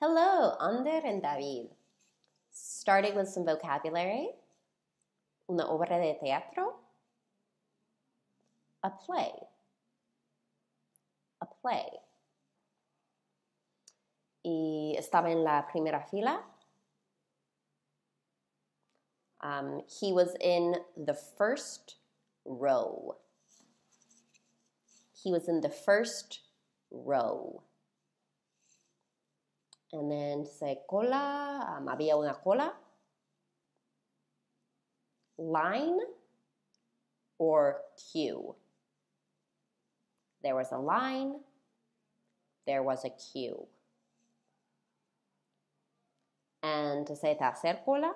Hello, Ander and David. Starting with some vocabulary. Una obra de teatro. A play. A play. Y estaba en la primera fila. Um, he was in the first row. He was in the first row and then say cola, um, había una cola, line, or queue. There was a line, there was a queue. And to say hacer cola,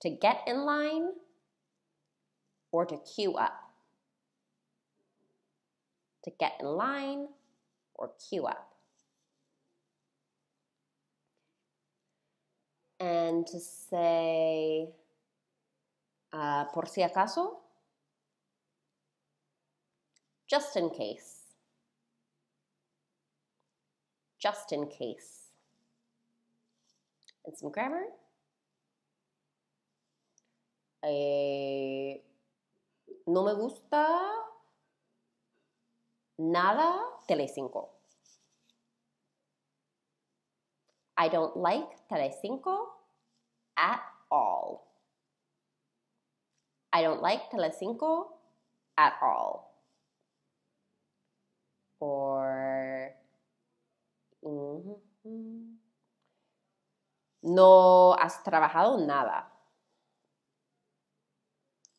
to get in line, or to queue up. To get in line or queue up. and to say uh, por si acaso, just in case, just in case. And some grammar. Eh, no me gusta nada Telecinco. I don't like Telecinco at all. I don't like Telecinco at all. Or mm -hmm. no has trabajado nada.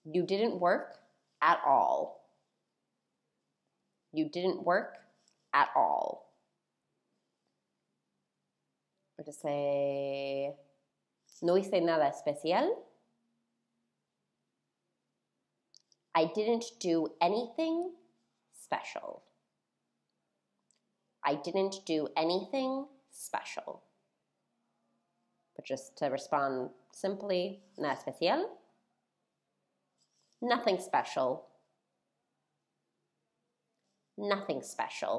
You didn't work at all. You didn't work at all or to say, no hice nada especial. I didn't do anything special. I didn't do anything special. But just to respond simply, nada especial. Nothing special. Nothing special.